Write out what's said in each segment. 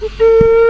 Música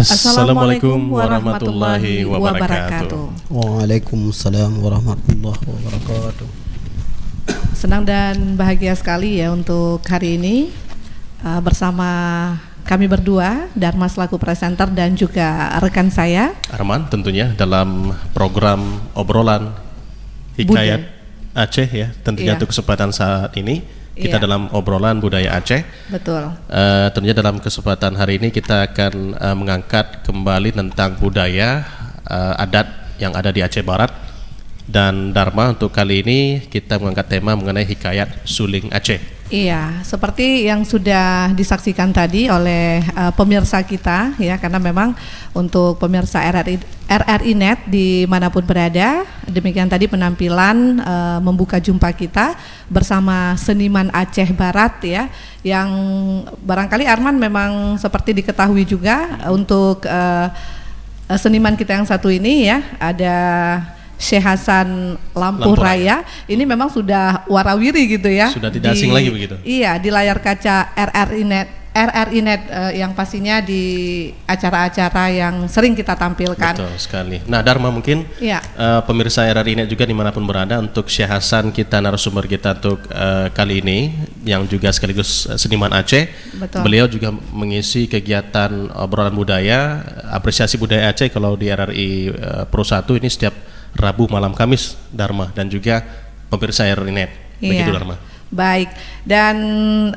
Assalamualaikum warahmatullahi wabarakatuh. Waalaikumsalam warahmatullahi wabarakatuh. Senang dan bahagia sekali ya untuk hari ini uh, bersama kami berdua Dharma selaku presenter dan juga rekan saya Arman tentunya dalam program obrolan Hikayat Budi. Aceh ya tentunya iya. untuk kesempatan saat ini kita yeah. dalam obrolan budaya Aceh. Betul. Uh, tentunya dalam kesempatan hari ini kita akan uh, mengangkat kembali tentang budaya uh, adat yang ada di Aceh Barat dan Dharma untuk kali ini kita mengangkat tema mengenai hikayat suling Aceh. Iya, seperti yang sudah disaksikan tadi oleh uh, pemirsa kita ya, karena memang untuk pemirsa RRI, RRI Net dimanapun berada, demikian tadi penampilan uh, membuka jumpa kita bersama seniman Aceh Barat ya, yang barangkali Arman memang seperti diketahui juga untuk uh, seniman kita yang satu ini ya, ada Syekh Hasan Lampu, Raya, Raya ini memang sudah warawiri gitu ya. Sudah tidak di, asing lagi begitu. Iya, di layar kaca RRI Net RRI Net eh, yang pastinya di acara-acara yang sering kita tampilkan. Betul sekali. Nah Dharma mungkin ya. eh, pemirsa RRI Net juga dimanapun berada untuk Syekh Hasan kita narasumber kita untuk eh, kali ini yang juga sekaligus eh, seniman Aceh. Betul. Beliau juga mengisi kegiatan obrolan budaya, apresiasi budaya Aceh kalau di RRI eh, Pro 1 ini setiap Rabu malam Kamis Dharma dan juga pemirsa Erinet Iya. Begitu Dharma. Baik, dan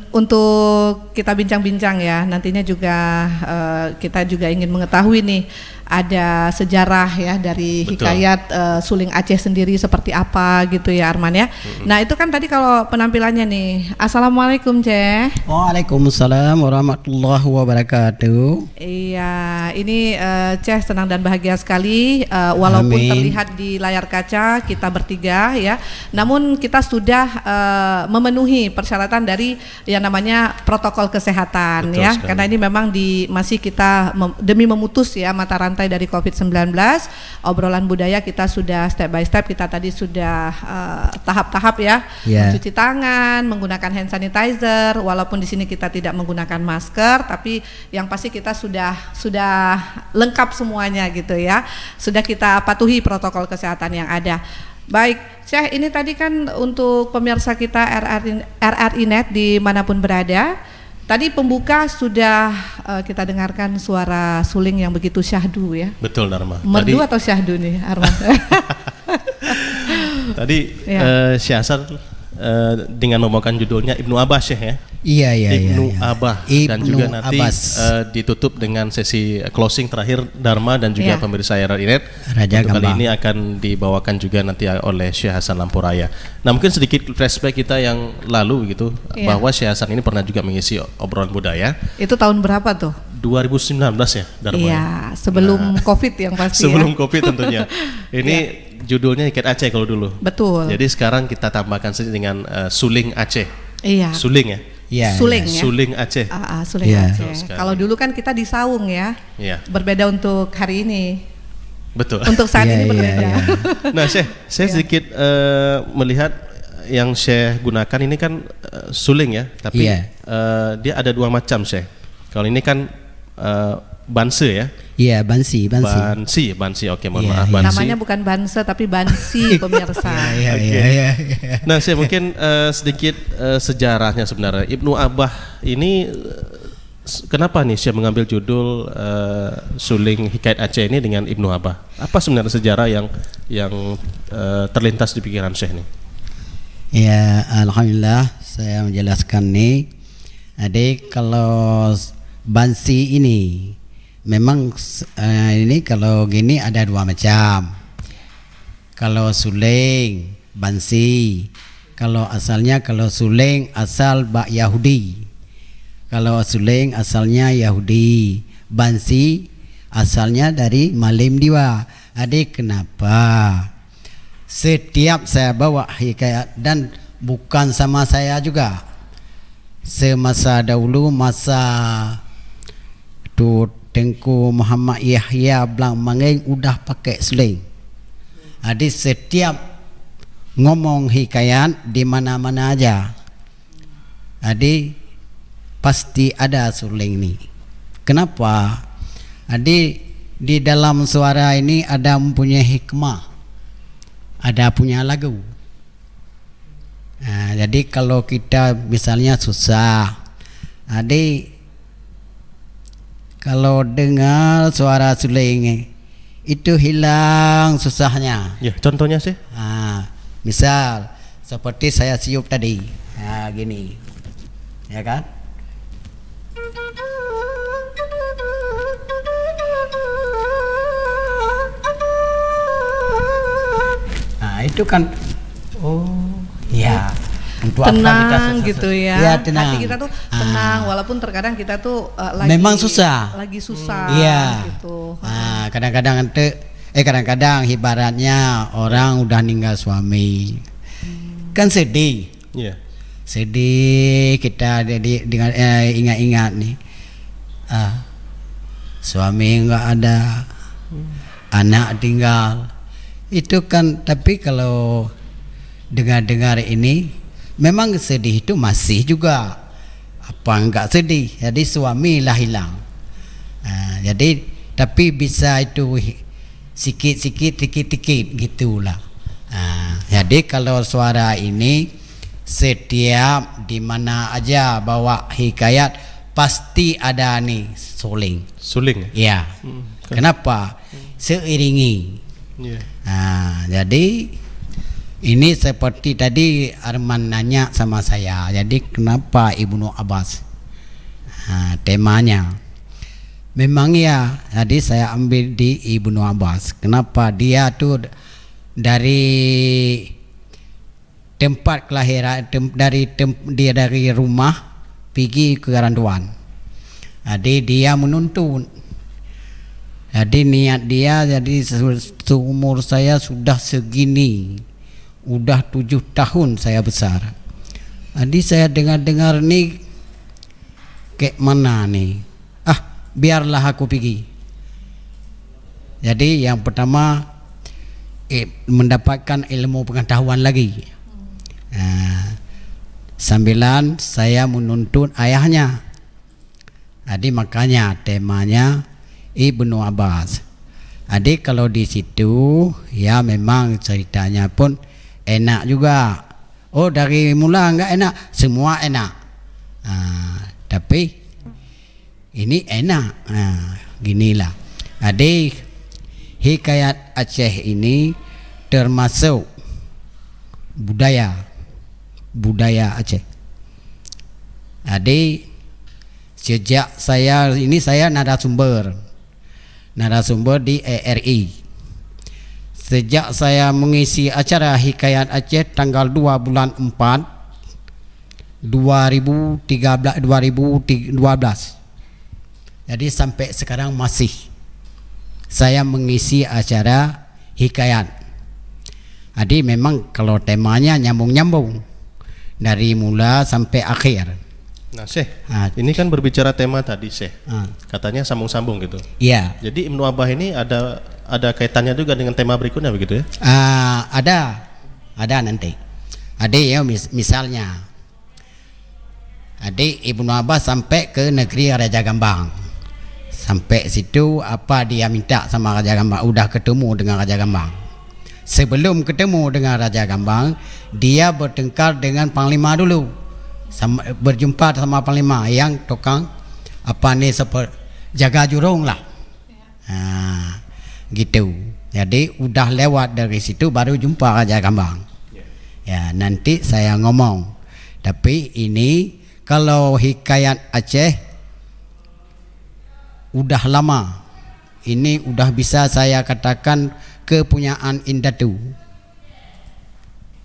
untuk kita bincang-bincang ya, nantinya juga uh, kita juga ingin mengetahui nih ada sejarah ya dari Betul. hikayat uh, Suling Aceh sendiri seperti apa gitu ya Arman ya. Mm-hmm. Nah itu kan tadi kalau penampilannya nih. Assalamualaikum Ceh. Waalaikumsalam warahmatullahi wabarakatuh. Iya ini uh, Ceh senang dan bahagia sekali uh, walaupun Amin. terlihat di layar kaca kita bertiga ya. Namun kita sudah uh, memenuhi persyaratan dari yang namanya protokol kesehatan Betul ya. Sekali. Karena ini memang di masih kita mem, demi memutus ya mata rantai santai dari COVID-19. Obrolan budaya kita sudah step by step, kita tadi sudah eh, tahap-tahap uh, ya, yeah. mencuci tangan, menggunakan hand sanitizer, walaupun di sini kita tidak menggunakan masker, tapi yang pasti kita sudah sudah lengkap semuanya gitu ya. Sudah kita patuhi protokol kesehatan yang ada. Baik, Syekh ini tadi kan untuk pemirsa kita RRI, RRI Net dimanapun berada Tadi pembuka sudah uh, kita dengarkan suara suling yang begitu syahdu ya. Betul Dharma. Merdu Tadi, atau syahdu nih Arman? Tadi ya. uh, eh, Syasar uh, eh, dengan membawakan judulnya Ibnu Abbas ya. Iya iya Ibnu iya, iya. Abah Ibnu dan juga nanti Abbas. Uh, ditutup dengan sesi closing terakhir Dharma dan juga yeah. pemirsa Inet. Raja Untuk Kali ini akan dibawakan juga nanti oleh Syekh Hasan Lampuraya. Nah, mungkin sedikit flashback kita yang lalu gitu yeah. bahwa Syekh Hasan ini pernah juga mengisi obrolan budaya. Itu tahun berapa tuh? 2019 ya Dharma. Iya, ya? sebelum nah, Covid yang pasti ya. Sebelum ya. Covid tentunya. Ini yeah judulnya ikat Aceh kalau dulu. Betul. Jadi sekarang kita tambahkan sedikit dengan uh, suling Aceh. Iya. Suling ya yeah. suling ya. Suling Aceh. Uh, uh, suling yeah. Aceh. Kalau dulu kan kita di saung ya. Yeah. Berbeda untuk hari ini. Betul. Untuk saat yeah, ini iya, berbeda. Yeah, nah, Syekh, saya iya. sedikit uh, melihat yang saya gunakan ini kan uh, suling ya, tapi yeah. Iya. uh, dia ada dua macam saya. Kalau ini kan uh, Banse ya? Iya, yeah, Bansi, Bansi. Bansi, Bansi. Oke, okay, mohon yeah, maaf iya. Bansi. Namanya bukan Banse tapi Bansi pemirsa. Iya iya, iya, iya, iya. Nah, saya mungkin uh, sedikit uh, sejarahnya sebenarnya. Ibnu Abah ini eh, kenapa nih saya mengambil judul uh, Suling Hikayat Aceh ini dengan Ibnu Abah? Apa sebenarnya sejarah yang yang uh, terlintas di pikiran saya nih? Ya, alhamdulillah saya menjelaskan nih. Adik kalau Bansi ini memang uh, ini kalau gini ada dua macam. Kalau suling, bansi. Kalau asalnya kalau suling asal bak Yahudi. Kalau suling asalnya Yahudi. Bansi asalnya dari Malim Diwa. Adik kenapa? Setiap saya bawa hikayat ya, dan bukan sama saya juga. Semasa dahulu masa tut Tengku Muhammad Yahya bilang Mangeng udah pakai seling. Jadi setiap ngomong hikayat di mana-mana aja. Jadi pasti ada suling ini. Kenapa? Jadi di dalam suara ini ada mempunyai hikmah. Ada punya lagu. Nah, jadi kalau kita misalnya susah, jadi kalau dengar suara suling itu hilang susahnya. Ya, contohnya sih? Ah, misal seperti saya siup tadi, nah, gini, ya kan? Nah, itu kan tenang gitu ya. ya tenang. Hati kita tuh ah. tenang ah. walaupun terkadang kita tuh uh, lagi memang susah. Lagi hmm. susah hmm. gitu. Ah, kadang-kadang eh kadang-kadang ibaratnya orang udah ninggal suami. Hmm. Kan sedih. Iya. Sedih kita jadi dengan eh, ingat-ingat nih. Ah, suami enggak ada. Hmm. Anak tinggal. Itu kan tapi kalau dengar-dengar ini memang sedih itu masih juga apa enggak sedih jadi suami lah hilang uh, jadi tapi bisa itu sikit-sikit tikit-tikit gitulah uh, jadi kalau suara ini setiap di mana aja bawa hikayat pasti ada ni suling suling ya hmm, kan. kenapa hmm. seiringi yeah. Ha, uh, jadi ini seperti tadi Arman nanya sama saya. Jadi kenapa Ibnu Abbas? Ha, temanya. Memang ya, tadi saya ambil di Ibnu Abbas. Kenapa dia tu dari tempat kelahiran tem, dari tem, dia dari rumah pergi ke Garanduan. Jadi dia menuntun. Jadi niat dia jadi seumur saya sudah segini. udah tujuh tahun saya besar tadi saya dengar-dengar nih kayak mana nih ah biarlah aku pergi jadi yang pertama eh, mendapatkan ilmu pengetahuan lagi nah, sambilan saya menuntut ayahnya jadi makanya temanya Ibnu Abbas jadi kalau di situ ya memang ceritanya pun enak juga oh dari mula enggak enak semua enak nah, tapi ini enak nah, ginilah adik hikayat Aceh ini termasuk budaya budaya Aceh adik sejak saya ini saya narasumber narasumber di ERI Sejak saya mengisi acara Hikayat Aceh tanggal 2 bulan 4 2013 2012. Jadi sampai sekarang masih saya mengisi acara Hikayat. Jadi memang kalau temanya nyambung-nyambung dari mula sampai akhir. Nah, Syekh, nah, ah. ini kan berbicara tema tadi, Syekh. Ah. Katanya sambung-sambung gitu. Iya. Jadi Ibnu Abah ini ada ada kaitannya juga dengan tema berikutnya begitu ya? Ah, ada. Ada nanti. Ada ya mis misalnya. ada Ibnu Abah sampai ke negeri Raja Gambang. Sampai situ apa dia minta sama Raja Gambang? Udah ketemu dengan Raja Gambang. Sebelum ketemu dengan Raja Gambang, dia bertengkar dengan panglima dulu sama, berjumpa sama panglima yang tukang apa nih seperti jaga jurung lah nah, gitu jadi udah lewat dari situ baru jumpa Raja Kambang ya nanti saya ngomong tapi ini kalau hikayat Aceh udah lama ini udah bisa saya katakan kepunyaan Indatu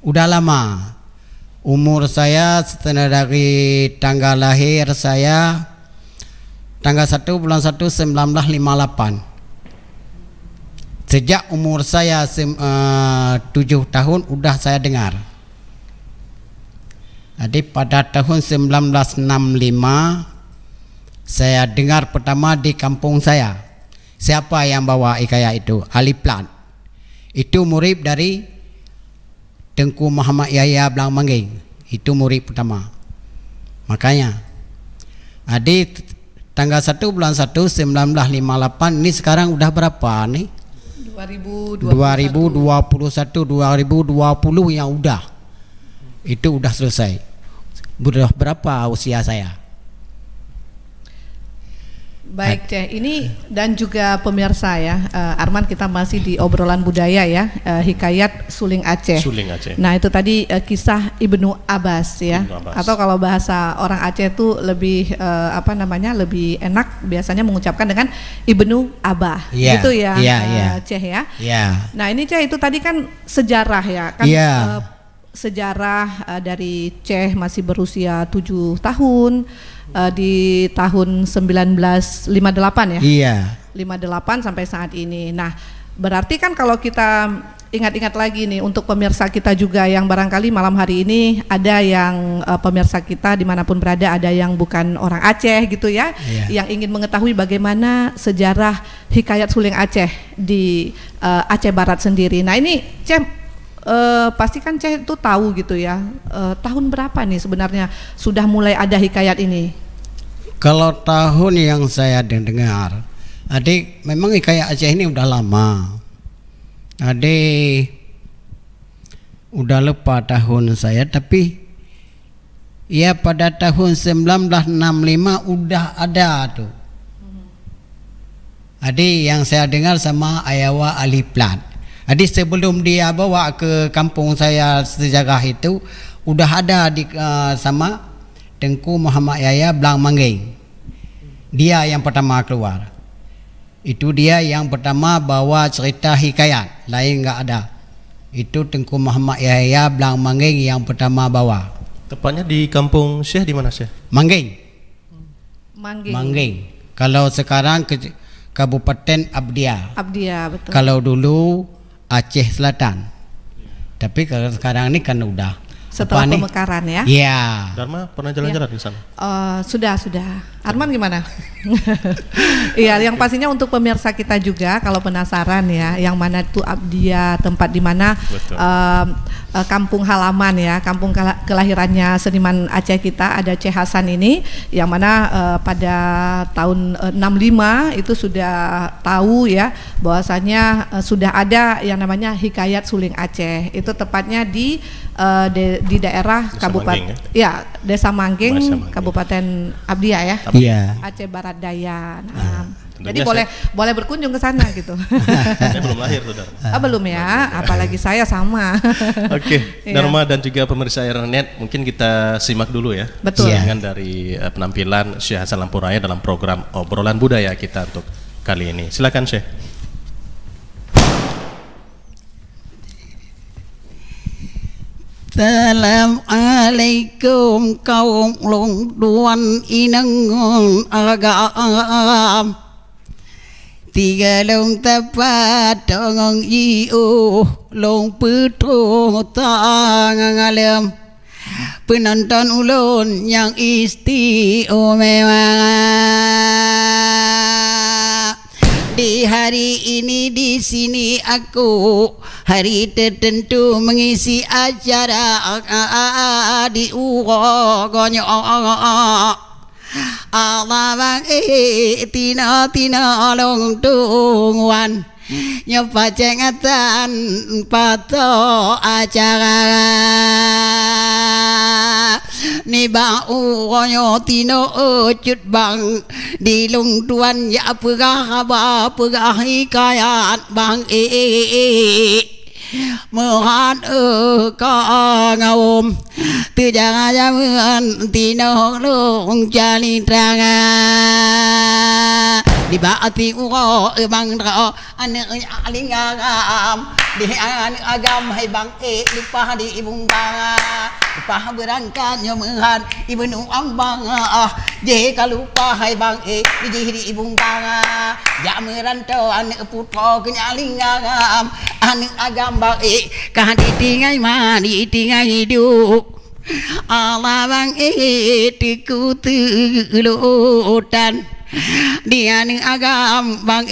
udah lama umur saya setelah dari tanggal lahir saya tanggal 1 bulan 1 1958 sejak umur saya eh, tujuh tahun udah saya dengar jadi pada tahun 1965 saya dengar pertama di kampung saya siapa yang bawa ikaya itu Ali Plan. itu murid dari Tengku Muhammad Yahya Belang Mangging itu murid pertama makanya adik tanggal 1 bulan 1 1958 ini sekarang udah berapa nih 2021 2021 2020 yang udah itu udah selesai udah berapa usia saya Baik Ceh, ini dan juga pemirsa ya, uh, Arman kita masih di obrolan budaya ya, uh, hikayat Suling Aceh. Suling Aceh. Nah itu tadi uh, kisah Ibnu Abbas ya, Ibnu Abbas. atau kalau bahasa orang Aceh itu lebih uh, apa namanya lebih enak biasanya mengucapkan dengan Ibnu Abah, yeah. gitu ya yeah, iya, yeah. Uh, Ceh ya. Yeah. Nah ini Ceh itu tadi kan sejarah ya, kan. Yeah. Iya. Uh, sejarah uh, dari Ceh masih berusia tujuh tahun uh, di tahun 1958 ya. Iya. 58 sampai saat ini. Nah, berarti kan kalau kita ingat-ingat lagi nih untuk pemirsa kita juga yang barangkali malam hari ini ada yang uh, pemirsa kita dimanapun berada ada yang bukan orang Aceh gitu ya iya. yang ingin mengetahui bagaimana sejarah hikayat suling Aceh di uh, Aceh Barat sendiri. Nah ini Cem uh, pasti kan Ceh itu tahu gitu ya. Uh, tahun berapa nih sebenarnya sudah mulai ada hikayat ini? Kalau tahun yang saya dengar, adik memang hikayat Aceh ini udah lama. Adik udah lupa tahun saya tapi ya pada tahun 1965 udah ada tuh. Hmm. Adik yang saya dengar sama Ayawa Ali Plat. Jadi sebelum dia bawa ke kampung saya sejarah itu Udah ada di uh, sama Tengku Muhammad Yaya Belang Manggeng Dia yang pertama keluar Itu dia yang pertama bawa cerita hikayat Lain tidak ada Itu Tengku Muhammad Yaya Belang Manggeng yang pertama bawa Tepatnya di kampung Syekh di mana Syekh? Manggeng Manggeng, Manggeng. Kalau sekarang ke Kabupaten Abdia Abdia betul Kalau dulu Aceh Selatan. Tapi kalau sekarang ini kan udah setelah apa pemekaran ya. Iya. Yeah. Dharma pernah jalan-jalan yeah. di sana? Uh, sudah, sudah. Arman gimana? Iya, yang pastinya untuk pemirsa kita juga kalau penasaran ya, yang mana itu dia tempat di mana uh, kampung halaman ya, kampung kelahirannya seniman Aceh kita ada Aceh Hasan ini yang mana uh, pada tahun uh, 65 itu sudah tahu ya bahwasanya uh, sudah ada yang namanya Hikayat Suling Aceh. Itu tepatnya di uh, eh, di, di daerah Desa Kabupaten Mangging, ya? ya Desa Mangging, Mangging. Kabupaten Abdia ya. ya? Iya. Aceh Barat Daya. Nah. ya. Jadi boleh saya, boleh berkunjung ke sana gitu. saya belum lahir saudara ah, belum ya, apalagi saya sama. Oke, okay. Iya. dan juga pemirsa internet mungkin kita simak dulu ya. Betul. Iya. Dengan dari eh, penampilan Syekh Hasan Lampuraya dalam program obrolan budaya kita untuk kali ini. Silakan, Syekh. Assalamualaikum kaum lungduan inengon agam Tiga long tepat dongong iu long putu tangangalem Penonton ulun yang istimewa di hari ini di sini aku hari tertentu mengisi acara ah, di uogonya Allah bang eh, eh, eh tina tina long tunguan nyoba cengatan pato acara ni bau koyo tino cut bang di lung tuan ya pegah ba pegah hikayat bang e e e mưa hát ư có ngầu từ cha cha mưa tí nó lúc cha li trang di bati uro ibang ra ane aling agam di an agam hai bang e lupa di ibung ba lupa berangkat nyomuhan ibnu ambang ah je kalupa hai bang e di diri ibung ba ja meranto ane putro kenya aling agam ane agam bang e kah di tingai mani tingai hidup Alamang itu tulutan. E, Dian agam bang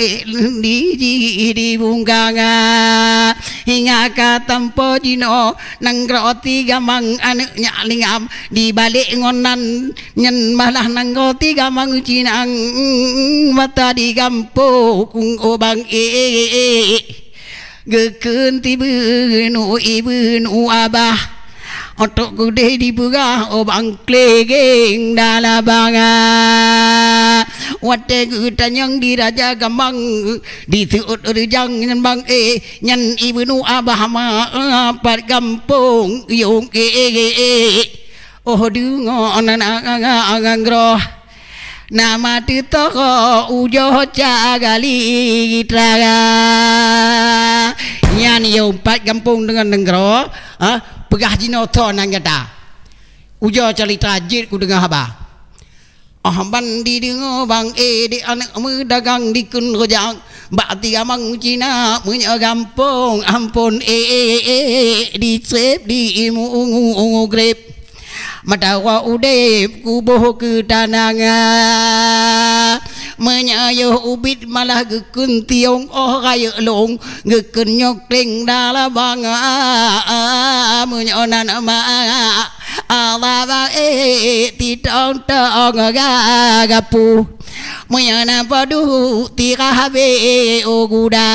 di di di bungganga hingga ka tempo dino nang roti gamang anaknya lingam di balik ngonan nyen malah nang roti gamang cinang mm, mata di gampo kung obang oh, e Gekun tiba nu ibun u abah Otok gudeh dibuka obang oh, klegeng dalabangan Wate kita yang diraja gambang di tuut rujang yang bang eh yang ibu nu abah ma apa kampung yang eh eh e. oh dungo anak anak anak groh nama tu toko ujo cagali traga yang yang empat kampung dengan negro ah ha, pegah jinoto nangga ta ujo cerita jid ku dengan habah Ah bandi dia bang eh di anak mu dagang di kun rojak. Bak tiga mang Cina punya kampung ampun eh eh eh, eh di trip di imu ungu ungu grip. Mata wa udep ku boh ke tanangan. menyayuh ubit malah gekun tiung oh kayu long gekun nyokling dala banga menyonan ma Allah ba e ti tong tong ga gapu menyonan padu ti kahabe o guda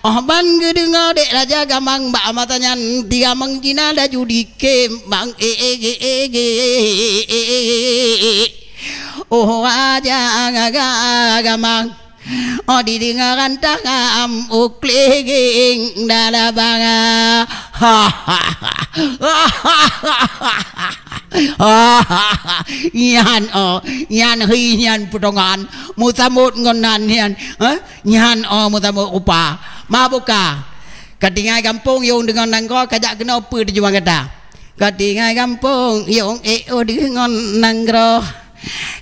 oh ban gedengar dek raja gamang ba matanya tiga menggina da judike bang e e e e e e e Oh aja raja agama Oh di dengar antara amuk liging dada banga hahaha, hahaha, ha ha ha ha ha ha ha Nyan o Nyan Musamut ngonan nyan Nyan o musamut upa Mabuka Katingai kampung yang dengan nangko Kajak kena apa tu kita, kata Katingai kampung yung Eo dengan nangroh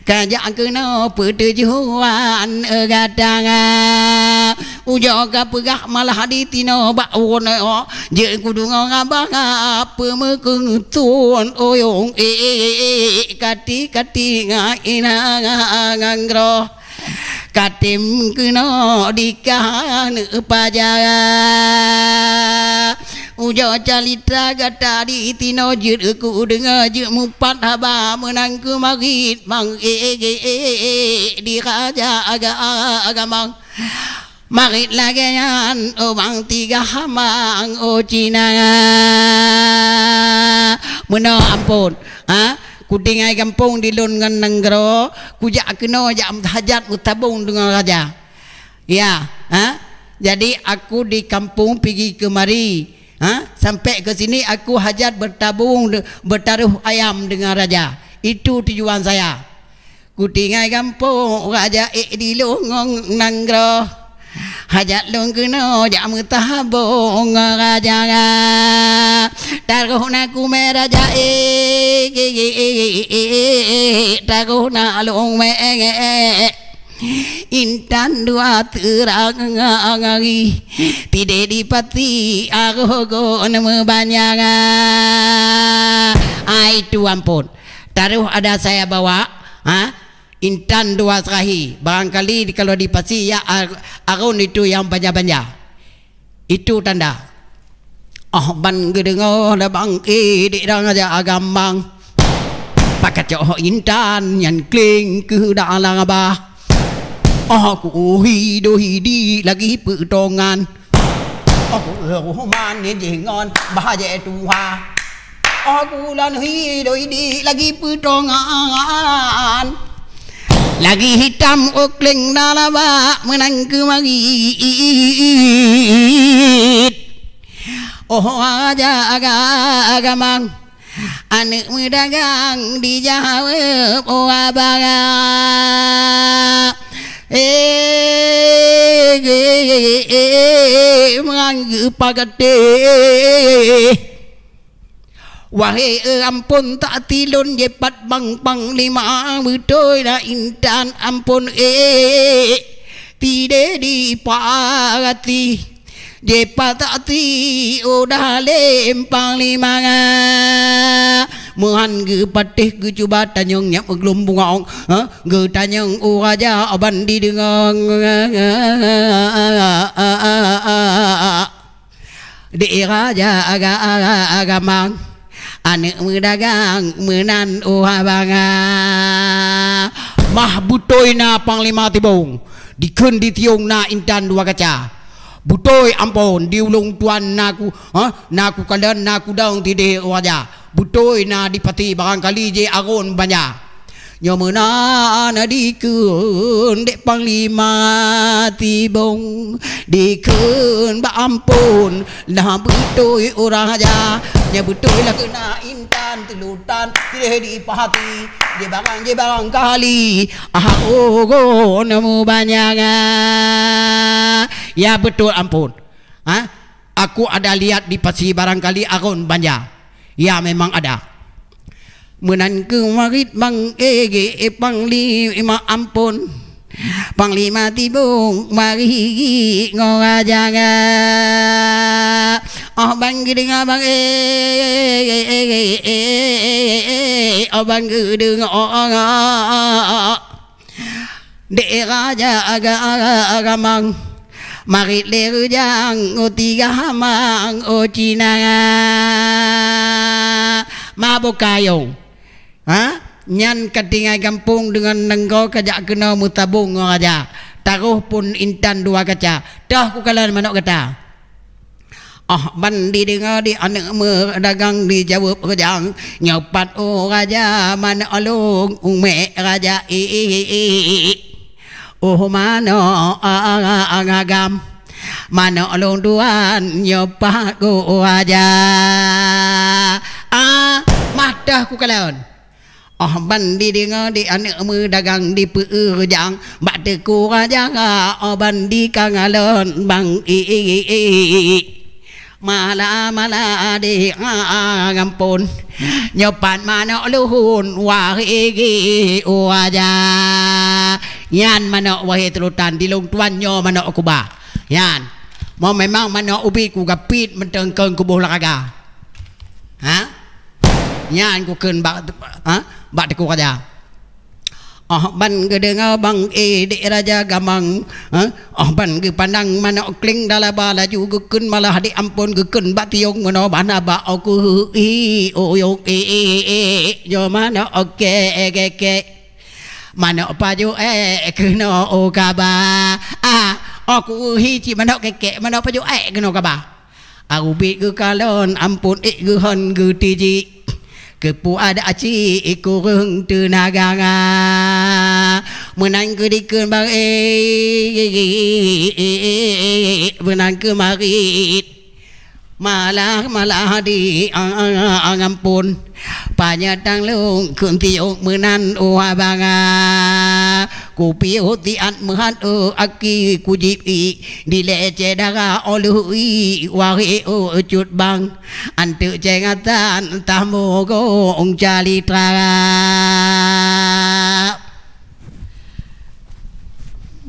Kajak kena pertujuan Gatang Ujau ke perah malah di tina Bak warna Je kudunga ngabang Apa mekung tun Oyong eh, eh, eh, Kati kati ngaina Ngangroh Katim kena dikahan pajak Puja calita gata di iti tino aku dengar jemu haba menangku kemarit mang ege e ege e di raja aga aga mang marit lagi an o bang tiga ang o cina muno ampun ha ku dengai kampung di lon ngan nanggro ku jak kena jak hajat mutabung dengan raja ya ha jadi aku di kampung pergi kemari mari ha? sampai ke sini aku hajat bertabung bertaruh ayam dengan raja itu tujuan saya ku tinggal kampung raja ik di longong nanggro hajat long kena jam tabung raja taruh nak ku meraja ik taruh nak long me Intan dua terang terangangi tidak dipati aku gono banyak ah itu ampun taruh ada saya bawa ah intan dua serahi barangkali kalau dipati ya aku itu yang banyak banyak itu tanda Oh ban gedengoh da bangki di dang aja agambang pakai cokoh intan yang kling ke da alang abah โอ้กูฮีดูฮีดีลากีปืตรงงานโอ้กูเออหูมานเนี่ยจงงอนบาแย่ตัวโอ้กูลันฮีดูฮีดีลากีปืตรงงานลากีฮิตามอกเล่งดาลาบ้ะมันั่งกืมากีดโอ้อาจ้าก้ากมังอันมือดังดีจาวเออโอ้บาง mangga pagate Wahai eh, ampun tak tilun jepat bang bang lima betul dah intan ampun eh tidak dipati jepat tak ti udah oh, lempang lima Mohan ge patih ge cuba tanyong nyak maglum bungong ha ge tanyong uraja abandi dengong di raja aga aga aga mang anak mudagang menan uha banga mah butoi na panglima tibong dikun di tiung na intan dua kaca Butoi ampo diulung tuan naku ha naku kalan naku daung tide waja Butoi na dipati barangkali je aron banyak Nyo menan dikun Dek panglima tibong Dikun bampun Nah betul orang aja Nya betul lah kena intan Telutan tidak dipahati Dia barang je barang kali Ah oh go Namu banyak Ya betul ampun ha? Aku ada lihat di pasir barangkali Arun banyak Ya memang ada menanku warit bang ege e panglima ampun Panglima tibung mari ngorajaga Oh bang gedeng abang e, e, e, e Oh bang gedeng orang aga aga agamang Mari lerujang o tiga hamang o cinanga Mabuk kayong ha nyan katingai kampung dengan nenggo kajak kena mutabung ngo raja taruh pun intan dua kaca dah ku kala mano kata Oh, ah, bandi dengar di anak mer dagang di jawab kejang nyopat o oh, raja man alung ume raja i i i i oh mano agam mano alung duan nyopat ku raja ah mah dah ku kalaun Ah ban di dengar di anak mu dagang di perjang Bata ku raja Ah ban di kangalon bang i i i i Mala mala di ngampun ah, ah, Nyopan mana luhun wahi gi uaja Yan mana wahi terutan di lung tuan nyo mana kuba Yan Mau memang mana ubi ku gapit mentengkeng kubuh laraga Ha? Nyan ku ken bak Ha? bak teku raja Ah ban ke dengar bang e eh, di raja gamang ha? Ah ban ke pandang mana okling dala bala ju gukun malah di ampun gukun bati yong mana bana ba oku i o oh, yong e eh, e eh, e yo mana oke e ke ke mana paju e kuno o kaba ah oku hi ci mana ke ke mana paju e kuno kaba Aku bik ke kalon ampun ik ke hon ke tijik ada aci ikurung tenaga menang ke bang eh menang ke marit malah malah di angampun panyatang lung kunti yuk menan uwa kupi uti an muhan u aki kujipi di lece daga olui wariu u ucut e bang antu jengatan tamu go ung jali tra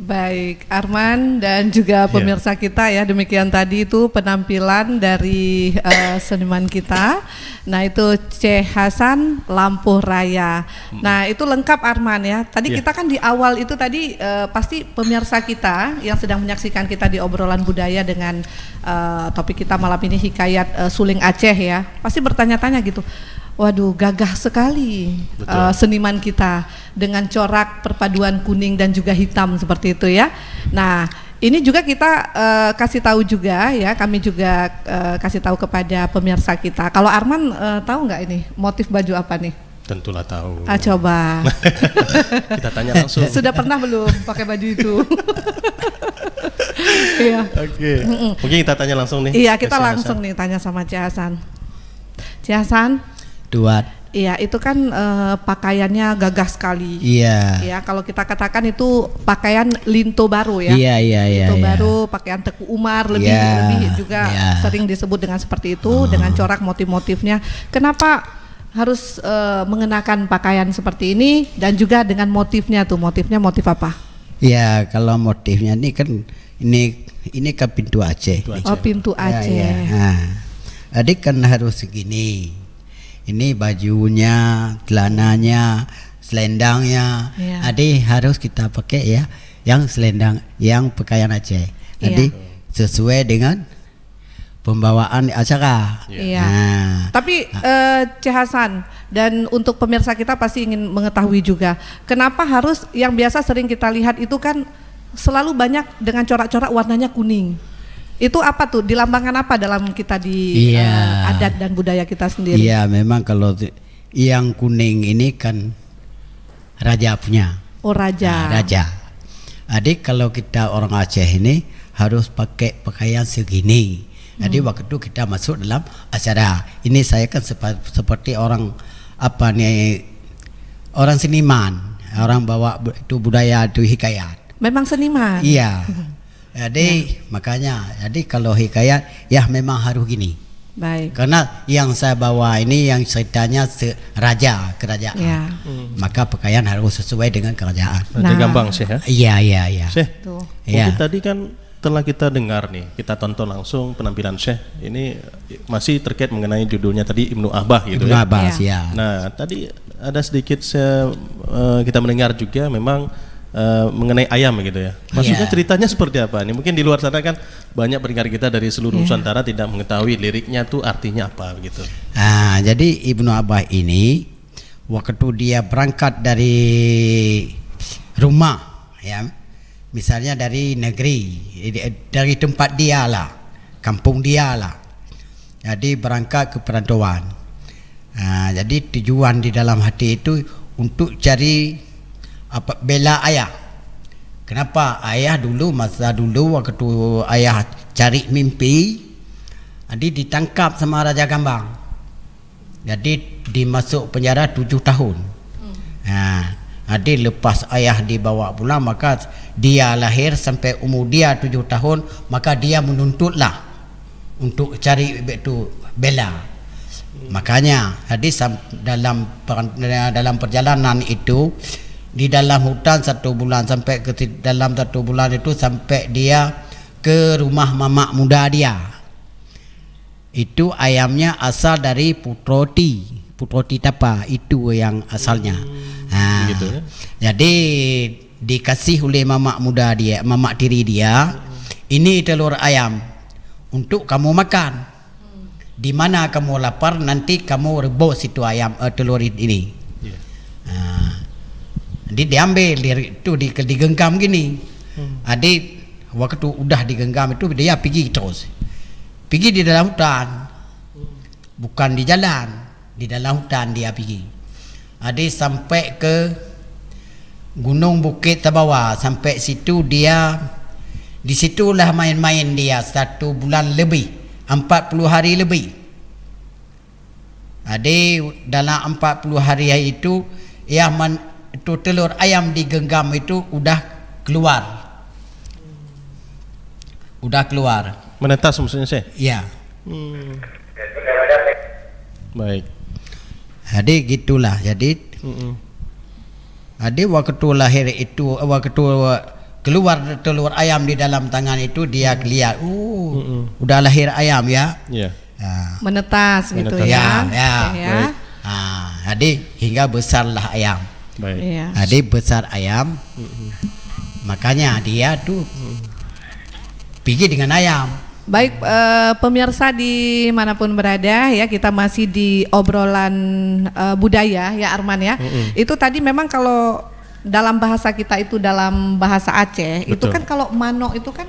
Baik, Arman dan juga iya. pemirsa yeah. kita ya demikian tadi itu penampilan dari uh, seniman kita. Nah itu C Hasan Lampu Raya. Hmm. Nah itu lengkap Arman ya. Tadi yeah. kita kan di awal itu tadi uh, pasti pemirsa kita yang sedang menyaksikan kita di obrolan budaya dengan uh, topik kita malam ini hikayat uh, Suling Aceh ya. Pasti bertanya-tanya gitu waduh gagah sekali uh, seniman kita dengan corak perpaduan kuning dan juga hitam seperti itu ya. Nah, ini juga kita uh, kasih tahu juga ya, kami juga uh, kasih tahu kepada pemirsa kita. Kalau Arman uh, tahu nggak ini motif baju apa nih? Tentulah tahu. Ah, coba. kita tanya langsung. Sudah pernah belum pakai baju itu? Iya. Oke. Okay. Mungkin kita tanya langsung nih. Iya, kita langsung nih tanya sama Cihasan. Cihasan, Duat. Iya, itu kan uh, pakaiannya gagah sekali. Iya. Iya, Ya, kalau kita katakan itu pakaian linto baru ya. Iya, iya, iya, Linto iya. baru, pakaian Teku Umar lebih iya, lebih juga iya. sering disebut dengan seperti itu oh. dengan corak motif-motifnya. Kenapa harus uh, mengenakan pakaian seperti ini dan juga dengan motifnya tuh, motifnya motif apa? Iya, kalau motifnya ini kan ini ini ke pintu Aceh. Pintu Aceh. Oh, pintu iya, Aceh. Ya, ya. Nah, adik kan harus segini ini bajunya, celananya, selendangnya. Yeah. Jadi harus kita pakai ya yang selendang, yang pakaian Aceh. Jadi iya. yeah. sesuai dengan pembawaan acara. Iya. Yeah. Nah. Tapi uh, ah. eh, Ceh Hasan dan untuk pemirsa kita pasti ingin mengetahui juga kenapa harus yang biasa sering kita lihat itu kan selalu banyak dengan corak-corak warnanya kuning. Itu apa tuh dilambangkan apa dalam kita di iya. uh, adat dan budaya kita sendiri? Iya, memang kalau yang kuning ini kan raja punya. Oh, raja. Nah, raja. Adik kalau kita orang Aceh ini harus pakai pakaian segini. Jadi hmm. waktu itu kita masuk dalam acara. Ini saya kan seperti orang apa nih orang seniman, orang bawa itu budaya itu hikayat. Memang seniman. Iya. Jadi ya. makanya jadi kalau hikayat ya memang harus gini. Baik. Karena yang saya bawa ini yang ceritanya raja kerajaan. Ya. Hmm. Maka pakaian harus sesuai dengan kerajaan. Nah. Gampang sih ya. Iya iya iya. Sih. Iya. Tadi kan telah kita dengar nih, kita tonton langsung penampilan Syekh. Ini masih terkait mengenai judulnya tadi Ibnu Abah gitu Ibnu ya. Abah, ya. ya. Nah, tadi ada sedikit saya, eh, kita mendengar juga memang Eh, mengenai ayam gitu ya. Maksudnya yeah. ceritanya seperti apa nih? Mungkin di luar sana kan banyak peringkat kita dari seluruh yeah. Nusantara tidak mengetahui liriknya tuh artinya apa gitu. Nah, jadi Ibnu Abah ini waktu dia berangkat dari rumah ya, misalnya dari negeri dari tempat dia lah, kampung dia lah. Jadi berangkat ke perantauan. Nah, jadi tujuan di dalam hati itu untuk cari apa bela ayah. Kenapa ayah dulu masa dulu waktu ayah cari mimpi Adi ditangkap sama Raja Gambang Jadi dimasuk penjara tujuh tahun hmm. ha, Adi lepas ayah dibawa pulang Maka dia lahir sampai umur dia tujuh tahun Maka dia menuntutlah Untuk cari itu bela Makanya Adi dalam dalam perjalanan itu di dalam hutan satu bulan sampai ke dalam satu bulan itu sampai dia ke rumah mamak muda dia itu ayamnya asal dari putroti putroti tapa itu yang asalnya hmm, ha. Ah. gitu ya? jadi dikasih oleh mamak muda dia mamak tiri dia hmm. ini telur ayam untuk kamu makan di mana kamu lapar nanti kamu rebus itu ayam uh, telur ini. Yeah. Ya. Dia diambil dia tu di, digenggam gini. Hmm. Adi waktu udah digenggam itu dia ya pergi terus. Pergi di dalam hutan. Bukan di jalan, di dalam hutan dia pergi. Adi sampai ke gunung bukit terbawah, sampai situ dia di situlah main-main dia satu bulan lebih, empat puluh hari lebih. Adi dalam empat puluh hari itu ia men, untuk telur ayam digenggam itu udah keluar. Udah keluar. Menetas maksudnya sih? Iya. Hmm. Baik. Jadi gitulah. Jadi mm -mm. Jadi waktu lahir itu waktu keluar telur ayam di dalam tangan itu dia lihat, uh, mm -mm. udah lahir ayam ya. Yeah. Ya. Menetas gitu Menetas. ya. Ya. ya. Okay, ya. Ah, jadi hingga besarlah ayam. Baik. Jadi iya. besar ayam, makanya dia tuh pergi dengan ayam. Baik eh, pemirsa manapun berada ya kita masih di obrolan eh, budaya ya Arman ya. Mm-hmm. Itu tadi memang kalau dalam bahasa kita itu dalam bahasa Aceh Betul. itu kan kalau mano itu kan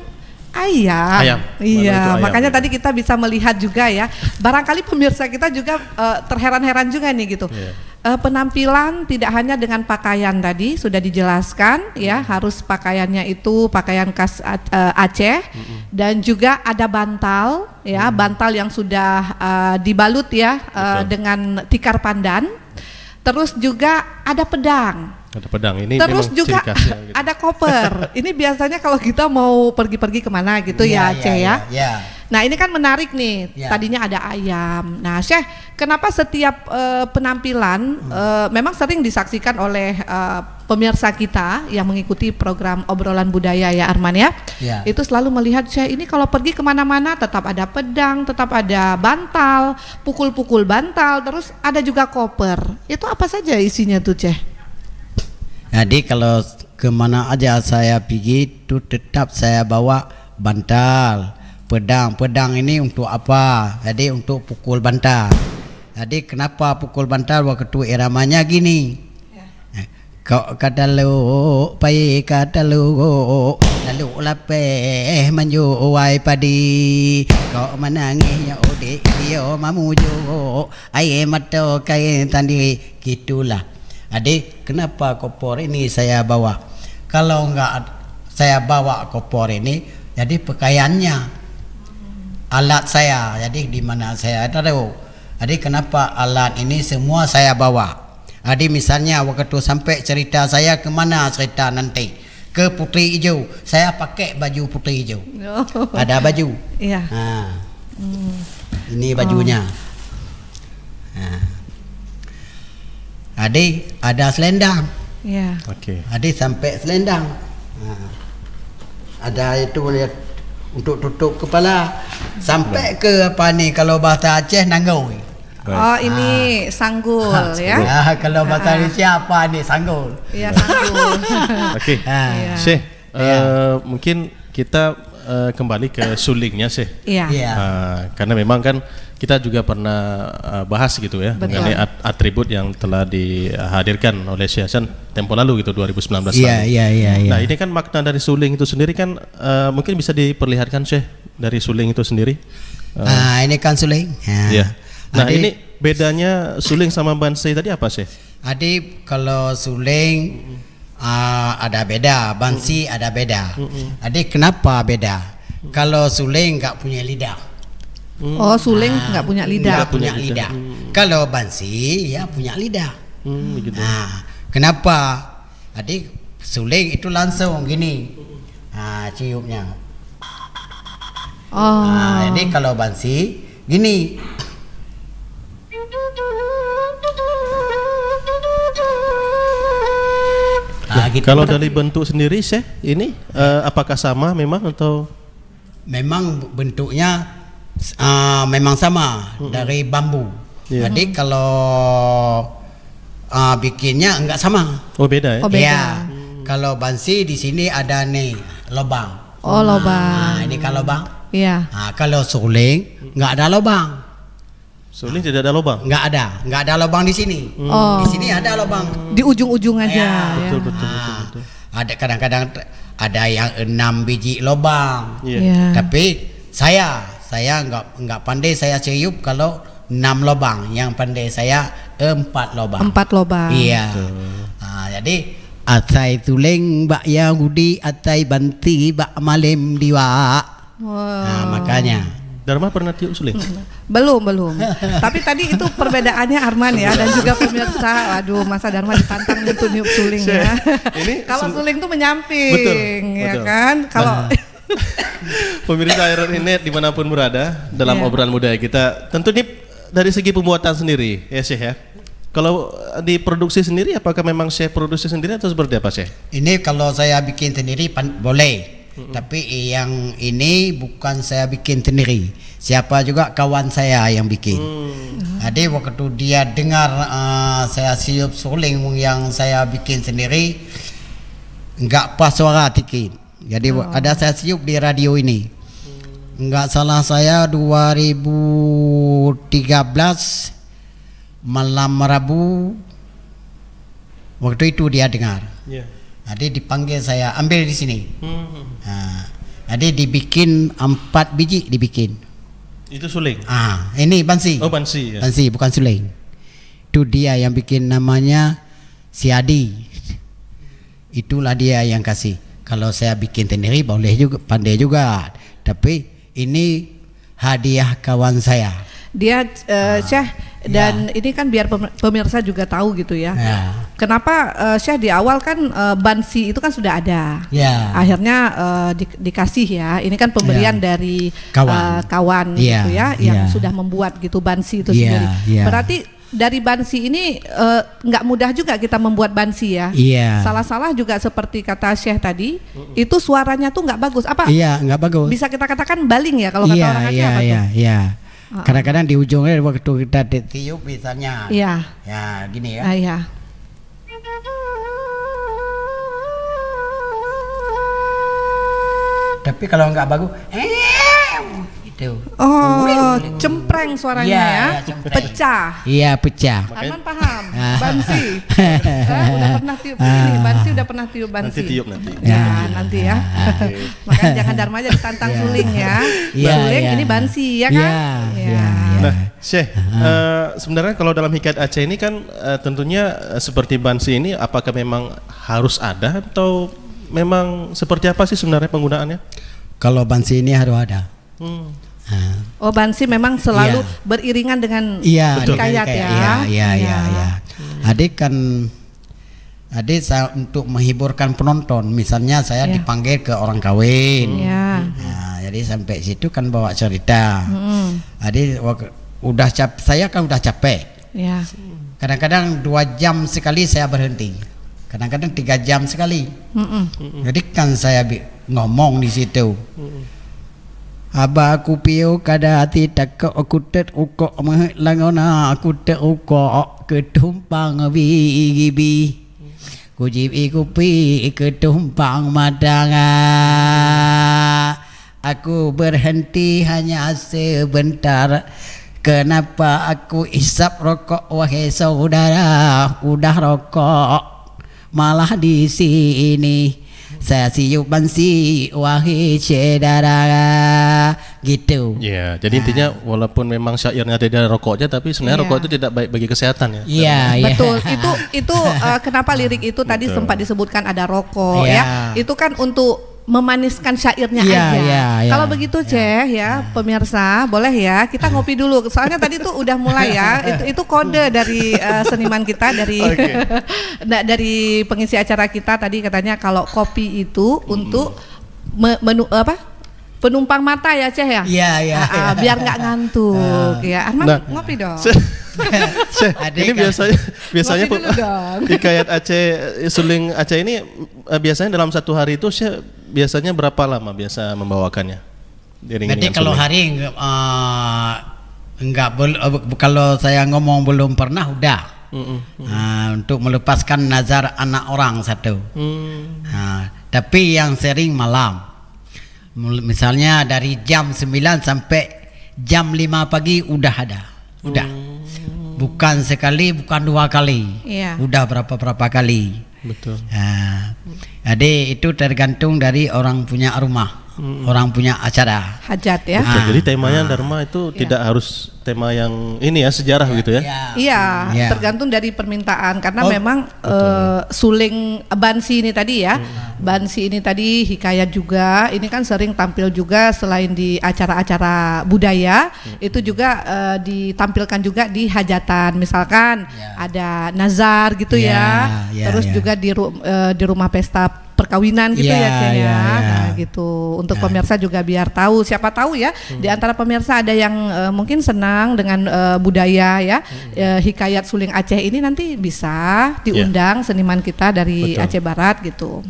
ayam. ayam. Iya, ayam. makanya iya. tadi kita bisa melihat juga ya. Barangkali pemirsa kita juga eh, terheran-heran juga nih gitu. Yeah. Eh, penampilan tidak hanya dengan pakaian tadi sudah dijelaskan ya hmm. harus pakaiannya itu pakaian khas uh, Aceh hmm. dan juga ada bantal ya hmm. bantal yang sudah uh, dibalut ya uh, dengan tikar pandan terus juga ada pedang ada pedang ini terus juga gitu. ada koper ini biasanya kalau kita mau pergi-pergi kemana gitu ya, iya, iya, ya Aceh ya, yeah, ya. Nah ini kan menarik nih. Ya. Tadinya ada ayam. Nah Syekh, kenapa setiap uh, penampilan hmm. uh, memang sering disaksikan oleh uh, pemirsa kita yang mengikuti program obrolan budaya ya Arman ya, ya. itu selalu melihat Syekh ini kalau pergi kemana-mana tetap ada pedang, tetap ada bantal, pukul-pukul bantal, terus ada juga koper. Itu apa saja isinya tuh Syekh? Jadi kalau kemana aja saya pergi itu tetap saya bawa bantal pedang pedang ini untuk apa jadi untuk pukul bantal jadi kenapa pukul bantal waktu iramanya gini ya. eh, kau kata lu pai kata lu lalu lape manju wai padi kau menangis ya ode dia mamuju ai mato kai tandi gitulah adik kenapa kopor ini saya bawa kalau enggak saya bawa kopor ini jadi pakaiannya alat saya jadi di mana saya tahu jadi kenapa alat ini semua saya bawa jadi misalnya waktu sampai cerita saya ke mana cerita nanti ke putri hijau saya pakai baju putri hijau oh. ada baju ya. ha. Hmm. ini bajunya oh. ha. Adi ada selendang ya. Okay. Adi sampai selendang ha. ada itu lihat untuk tutup kepala sampai ke apa ni kalau bahasa Aceh nanggoi Right. Oh ini ha. sanggul, ha, ya. Ha, kalau ah. bahasa ha. apa ni sanggul. Ya sanggul. Okey. Ha. Yeah. Ya. Syekh, uh, ya. eh, yeah. mungkin kita uh, kembali ke sulingnya Syekh. Ya. Yeah. Ya. Uh, karena memang kan kita juga pernah uh, bahas gitu ya Betul. mengenai atribut yang telah dihadirkan oleh Syasan tempo lalu gitu 2019 yeah, lalu. Yeah, yeah, yeah. Nah ini kan makna dari suling itu sendiri kan uh, mungkin bisa diperlihatkan Syekh dari suling itu sendiri. Uh, ah ini kan suling. Ya. Yeah. Nah Adi, ini bedanya suling sama bansai tadi apa sih? Adi kalau suling uh, ada beda, bansi mm -mm. ada beda. Mm -mm. Adi kenapa beda? Kalau suling nggak punya lidah. Hmm. Oh, suling ah, nggak nah, punya lidah. Nggak punya lidah. Hmm. Kalau bansi ya punya lidah. Hmm, Nah, kenapa? Tadi suling itu langsung gini. Nah, ciumnya. Oh. Nah, jadi kalau bansi gini. Nah, gitu. Kalau dari bentuk sendiri, sih, ini uh, apakah sama memang atau memang bentuknya uh, memang sama mm -hmm. dari bambu. Yeah. Jadi kalau uh, bikinnya enggak sama. Oh beda ya. Oh, beda. Hmm. Kalau bansi di sini ada nih lobang. Oh lobang. Nah, ini kalau lobang? Iya. Nah, kalau suling enggak ada lobang. Suling tidak ada lobang? Enggak ada, enggak ada lobang di sini. Hmm. Oh. Di sini ada lobang Di ujung-ujung aja. Yeah. Betul, betul, iya. betul, betul. Ah, ada kadang-kadang ada yang enam biji lobang. Yeah. Yeah. Tapi saya saya enggak enggak pandai saya ceyup kalau enam lubang yang pandai saya empat lubang empat lubang iya nah, jadi Atai tuleng bak ya gudi atai banti mbak malim diwa wow. nah, makanya Dharma pernah tiup suling? Belum, belum. Tapi tadi itu perbedaannya Arman ya dan juga pemirsa. Aduh, masa Dharma ditantang untuk tiup suling ya. Kalau suling tuh menyamping betul, ya betul. kan? Kalau nah. Pemirsa Iron Inet dimanapun berada dalam yeah. obrolan muda kita, tentu ini dari segi pembuatan sendiri ya sih ya. Kalau eh, diproduksi sendiri, apakah memang saya produksi sendiri atau seperti apa sih? Ini kalau saya bikin sendiri boleh, mm -hmm. tapi yang ini bukan saya bikin sendiri. Siapa juga kawan saya yang bikin. Mm. Jadi waktu dia dengar uh, saya siup suling yang saya bikin sendiri, nggak pas suara dikit jadi oh. ada saya siup di radio ini. Enggak salah saya 2013 malam Rabu waktu itu dia dengar. Yeah. Jadi dipanggil saya ambil di sini. Hmm. Nah, jadi dibikin empat biji dibikin. Itu suling. Ah, ini bansi. Oh bansi. Ya. Bansi bukan suling. Itu dia yang bikin namanya Siadi. Itulah dia yang kasih kalau saya bikin sendiri boleh juga pandai juga tapi ini hadiah kawan saya dia uh, Syekh dan ya. ini kan biar pemirsa juga tahu gitu ya. ya. Kenapa uh, Syekh di awal kan uh, eh, bansi itu kan sudah ada. Ya. Akhirnya uh, di, dikasih ya. Ini kan pemberian ya. dari kawan, uh, kawan ya. gitu ya yang ya. sudah membuat gitu bansi itu ya. sendiri. Ya. Berarti dari bansi ini eh, nggak uh, mudah juga kita membuat bansi ya. Iya. Salah-salah juga seperti kata Syekh tadi, uh-uh. itu suaranya tuh nggak bagus. Apa? Iya, nggak bagus. Bisa kita katakan baling ya kalau iya, kata iya, iya, apa iya, tuh? Iya, iya ah. Kadang-kadang di ujungnya waktu kita tiup misalnya. Iya. Ya, gini ya. Uh, iya. Tapi kalau nggak bagus, eh gitu. Oh, cempreng suaranya iya, ya. ya Pecah. Iya, pecah. Aman paham. Bansi. eh, udah pernah tiup ini, Bansi udah pernah tiup Bansi. Nanti tiup nanti. Ya, ya nanti ya. Iya. Makanya jangan Dharma aja ditantang suling ya. ya suling ya. ini Bansi ya kan? Iya. Ya. Ya. Nah, Syekh, uh, sebenarnya kalau dalam Hikayat Aceh ini kan uh, tentunya uh, seperti Bansi ini apakah memang harus ada atau memang seperti apa sih sebenarnya penggunaannya? Kalau bansi ini harus ada. Hmm. Oh Bansi memang selalu ya. beriringan dengan iya, Adik kayak ya. Iya, iya, iya, hmm. Adik kan Adik saya untuk menghiburkan penonton, misalnya saya ya. dipanggil ke orang kawin. Ya. Nah, jadi sampai situ kan bawa cerita. Hmm. Adik udah cap, saya kan udah capek. Ya. Kadang-kadang dua jam sekali saya berhenti. Kadang-kadang tiga jam sekali. Hmm. Jadi kan saya ngomong di situ. Hmm. Aba aku piu kada hati tak tet uko mahlangona aku tet uko ketumpang bibi kujib pi ketumpang madanga aku berhenti hanya sebentar Kenapa aku isap rokok wahai saudara udah rokok malah di sini saya siupan si wahai cedara gitu. Iya, yeah, jadi nah. intinya walaupun memang syairnya tidak ada rokoknya tapi sebenarnya yeah. rokok itu tidak baik bagi kesehatan ya. Iya, yeah, yeah. betul. Itu itu uh, kenapa lirik itu tadi betul. sempat disebutkan ada rokok yeah. ya. Iya. Itu kan untuk memaniskan syairnya yeah, aja. Yeah, yeah, Kalau begitu iya. Ceh yeah, ya yeah. pemirsa boleh ya kita ngopi dulu. Soalnya tadi tuh udah mulai ya. Itu, itu kode dari uh, seniman kita dari okay. dari pengisi acara kita tadi katanya kalau kopi itu mm. untuk menu apa penumpang mata ya Ceh ya? Iya, iya. ya. biar nggak ngantuk uh. ya. Arman nah. ngopi dong. Ceh, ini kan? biasanya biasanya ngopi Di dong. hikayat Aceh suling Aceh ini eh, biasanya dalam satu hari itu Ceh biasanya berapa lama biasa membawakannya? Jadi kalau suling. hari uh, eh, enggak eh, kalau saya ngomong belum pernah udah. Mm -hmm. Uh, untuk melepaskan nazar anak orang satu. Mm. Uh, tapi yang sering malam. Misalnya dari jam 9 sampai jam 5 pagi udah ada. Udah. Hmm. Bukan sekali, bukan dua kali. Iya. Udah berapa-berapa kali. Betul. Nah, jadi itu tergantung dari orang punya rumah hmm. orang punya acara hajat ya. Nah, Jadi ah. temanya nah, dharma itu ya. tidak harus tema yang ini ya sejarah ya, gitu ya. ya. Iya, ya. tergantung dari permintaan karena oh, memang uh, suling eh, bansi ini tadi ya. Hmm. Bansi ini tadi hikayat juga. Ini kan sering tampil juga selain di acara-acara budaya, hmm. itu juga uh, ditampilkan juga di hajatan. Misalkan ya. ada nazar gitu ya. ya. ya Terus ya. juga di ru uh, di rumah pesta perkawinan gitu yeah, ya kayaknya Yeah, yeah. Nah, gitu. Untuk yeah. pemirsa juga biar tahu, siapa tahu ya hmm. di antara pemirsa ada yang uh, mungkin senang dengan uh, budaya ya. Hmm. Uh, hikayat Suling Aceh ini nanti bisa iya. diundang yeah. seniman kita dari Betul. Aceh Barat gitu.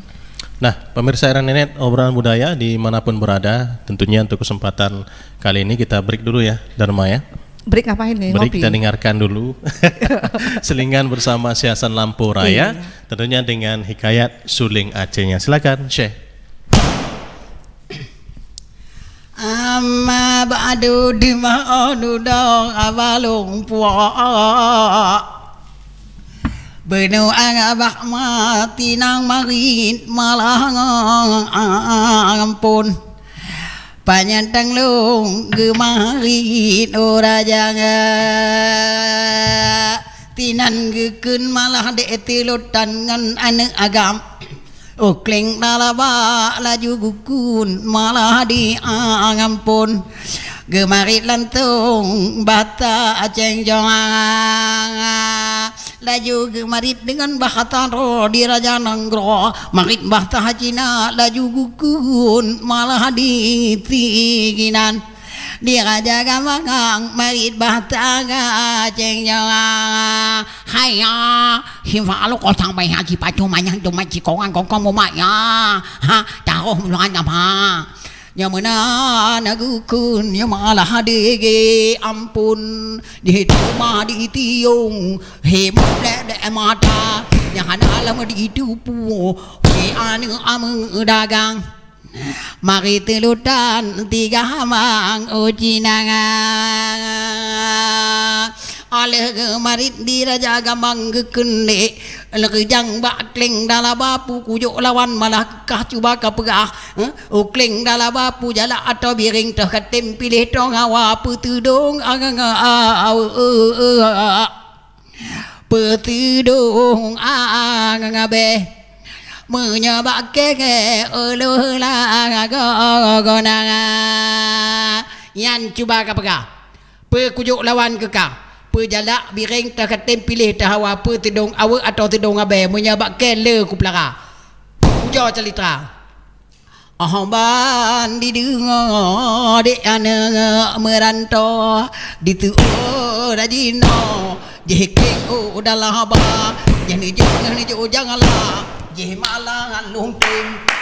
Nah, pemirsa era nenek obrolan budaya dimanapun berada, tentunya untuk kesempatan kali ini kita break dulu ya, Dharma ya. Break ngapain nih? Break kita dengarkan dulu. Selingan bersama Siasan Lampu Raya, iya. tentunya dengan hikayat Suling Acehnya. Silakan, Syekh. Amma ba'du dima'adu dong awalung puak Benu agabak mati nang marit malah ampun Panjang tanglung gemari ora jaga tinan gekun malah de tilotan ngan ane agam okling nalaba laju gukun malah di angam pun gemari lantung bata aceng jongang laju gemari dengan bahatan ro di raja nanggro marit bahta hacina laju gugun malah di tiginan di raja gamang marit bahta aceng jongang haya Himfa alu ko sang bayang ki pacu manyang dumai ci kongang kongkong mumak ya ha taruh mulu anyam ha Yamuna nagukun nyamala dege ampun Dihitu ma di tiung He mule de mata Nyahana alam di tupu He anu amu dagang Mari telutan tiga hamang ujinangang oh, alih marit di raja gambang kekende nak lah jang bak kling dala bapu kujuk lawan malah kah cuba kapegah hmm? Eh? ukling oh, dala bapu jala atau biring tak ketim pilih tong awa petudung agang petudung agang abe menyabak keke uluh lah agang yang cuba kapegah Pekujuk lawan kekah apa jalak biring tak katin pilih tak hawa apa tidung awak atau tidung abai punya bak kele ku pelara uja calitra ban di dengar dek ana merantau di tu rajino oh, je king o oh, dalah ba jangan jangan jangan lah je oh, malang lumping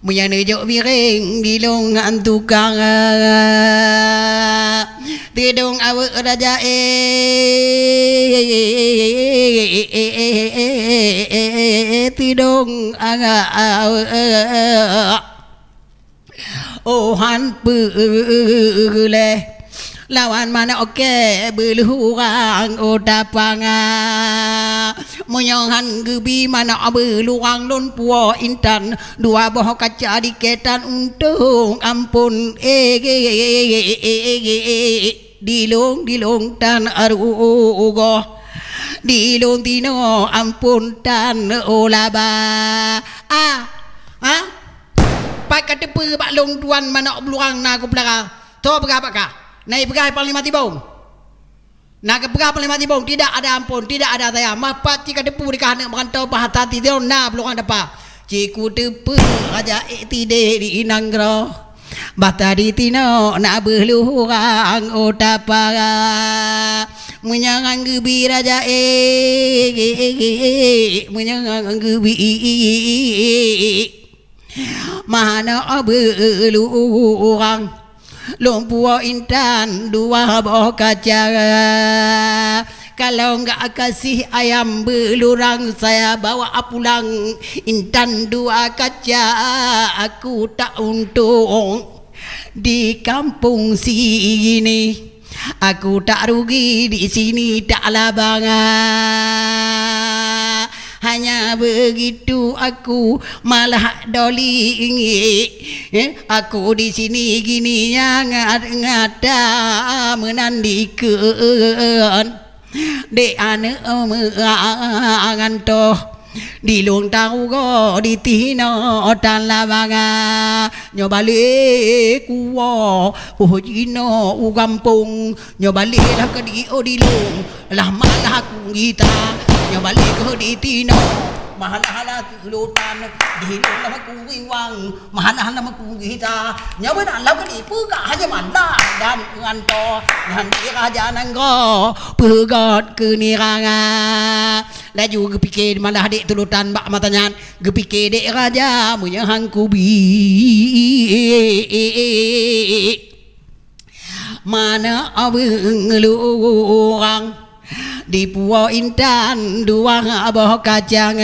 Muyang nujuk biring dilung antukang Tidung eh. awak raja Tidung eh, awak eh. Oh han pule lawan mana oke okay, beluang udah pangan menyohan gebi mana beluang lon puo intan dua boh kaca di ketan untung ampun eh eh eh eh eh eh eh eh eh eh dilong dilong tan arugo dilong tino ampun tan olaba ah ah pakai tepu pak long tuan mana beluang nak kupelaga Tau berapa kah? naik pegawai panglima tibaung nak ke pegawai panglima tibaung tidak ada ampun tidak ada daya mapa tiga depu di kahanak merantau bahat hati dia na belukan depa ciku depu raja iktidik di inanggra batari tino nak berluhurang utapara menyerang gebi raja eh menyerang gebi mana berluhurang lumpuh intan dua boh kacara kalau enggak kasih ayam belurang saya bawa pulang intan dua kaca aku tak untung di kampung sini aku tak rugi di sini tak labang hanya begitu aku malah doli ingik eh? Aku di sini gini yang ngada menandikan Dek anak oh, mengantuh ah, ah, ah, um, uh, uh, uh, uh, uh, uh, uh, di tahu go di tina otan labanga nyo balik kuwa pohojino ugampung nyoba balik lah ke di odilung oh, lah malah kita nyo balik ke di tina mahalahala lutan long nama kungi wang mahalahala nama kungi ta nyawa dan lagu di puga hanya manda dan nganto nanti raja nanggo pugot kuniranga laju gepikir malah dek tulutan bak matanya gepikir dek raja punya hangkubi mana abang luang di puo intan dua abah kacang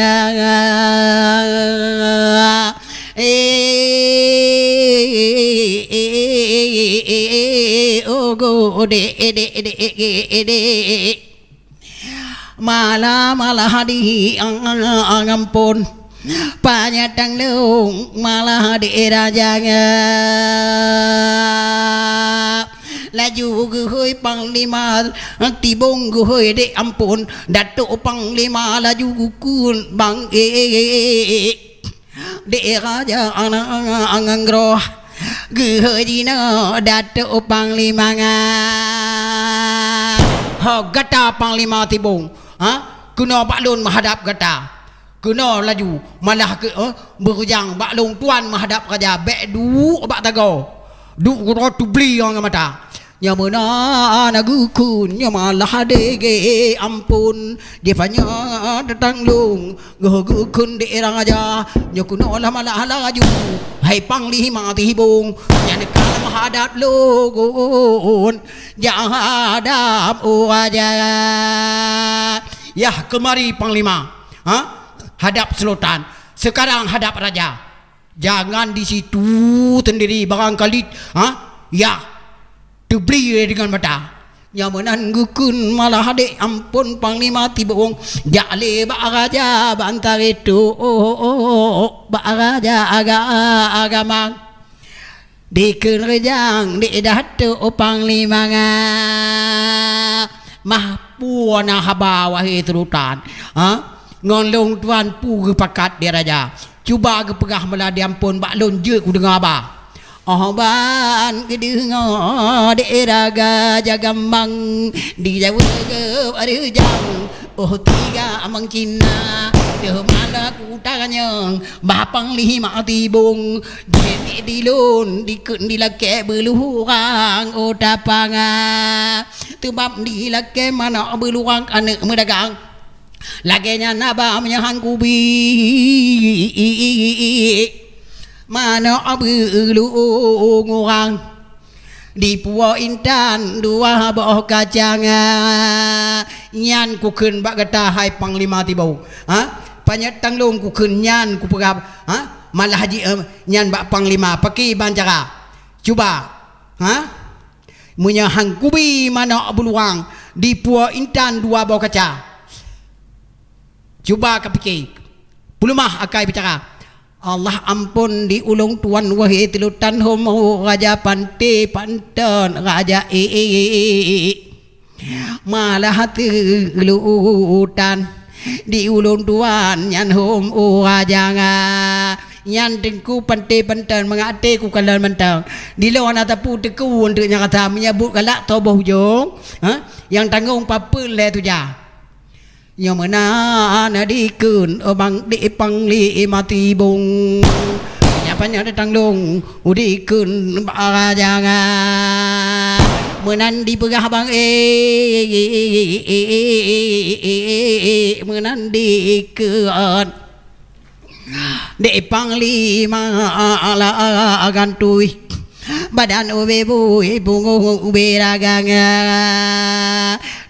eh oh go de de de de Malah malamalahadi angampun panyatang leung malahadi rajanga laju guhui panglima tibong guhui de ampun datuk panglima laju gukun bang e, e, e, e de raja anak angangroh Gehojina datu panglima ngah. hok gata panglima tibung. ha? kena baklun menghadap kata kena laju malah ke eh? berujang baklun tuan menghadap raja bek duk bak tagau duk kena beli orang mata Nyamana anak ku nyamalah dege ampun dia fanya datang lung gugu kun de erang aja nyoku lah malah laju hai pang li lah ma ti bung nyan ka mahadat lugun ya adam u ya kemari panglima ha hadap sultan sekarang hadap raja jangan di situ sendiri barangkali ha ya Dubli dengan mata Yang menanggukun malah adik ampun panglima tiba wong Jali bak raja bantar itu oh, oh, oh, oh, oh. Bak raja agama aga, aga Dikun rejang di dah tu upang lima nga Mah puan haba wahai terutan ha? Ngolong tuan pu pakat dia raja Cuba ke pegah melah dia ampun Bak lon je ku dengar abah Ohban kedengo de raga jagamang di jauh ke arjang oh tiga amang cina de mana kutanya bapang lima tibung jadi dilun di kun di lake beluang oh tapanga tu bap di lake mana beluang ane mudagang Lagenya nabamnya hangkubi mana berlung orang di puo intan dua boh kacang nyan ku ken bak kata hai panglima tiba ha panyat tanglung ku ken nyan ku perap ha malah haji uh, nyan bak panglima pergi banjara cuba ha munya hang kubi mana beluang di puo intan dua boh kacang cuba ke pikir belumah akai bicara Allah ampun di ulung tuan wahai tilu tan raja pante pantan raja e e e, e, e. malah hati lutan di ulung tuan yang hom raja nga yang tengku pante pantan mengate ku kalan mentang di lo ana tapu teku untuk nyang kata menyebut kala tobah hujung ha? yang tanggung papa le tu ยมนานาดีกืนบังดีปังลีมาตีบุงยาปัญญาได้ตังลงอุดีกืนบาราจางามือนั้นดีปุกะบังเอมือนั้นดีกืนเดปังลีมาลากันตุย badan ube bu ibu ube raga nga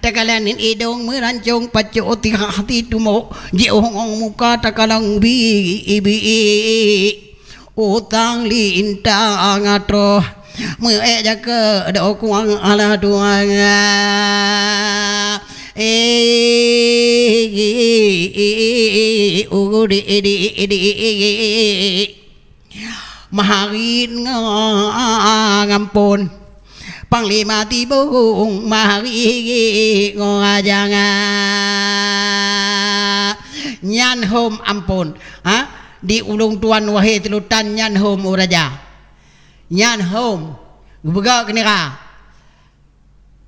takalan in idong merancung pacu ti hati tu mo je muka takalang bi ibi utang li inta angatro mue jaka do kuang ala tuanga eh ugudi edi edi Maharin ngampun Panglima Tibung Mahari ngajanga Nyan hom ampun ha? Di ulung tuan wahai telutan nyan hom uraja Nyan hom Gebegak kenira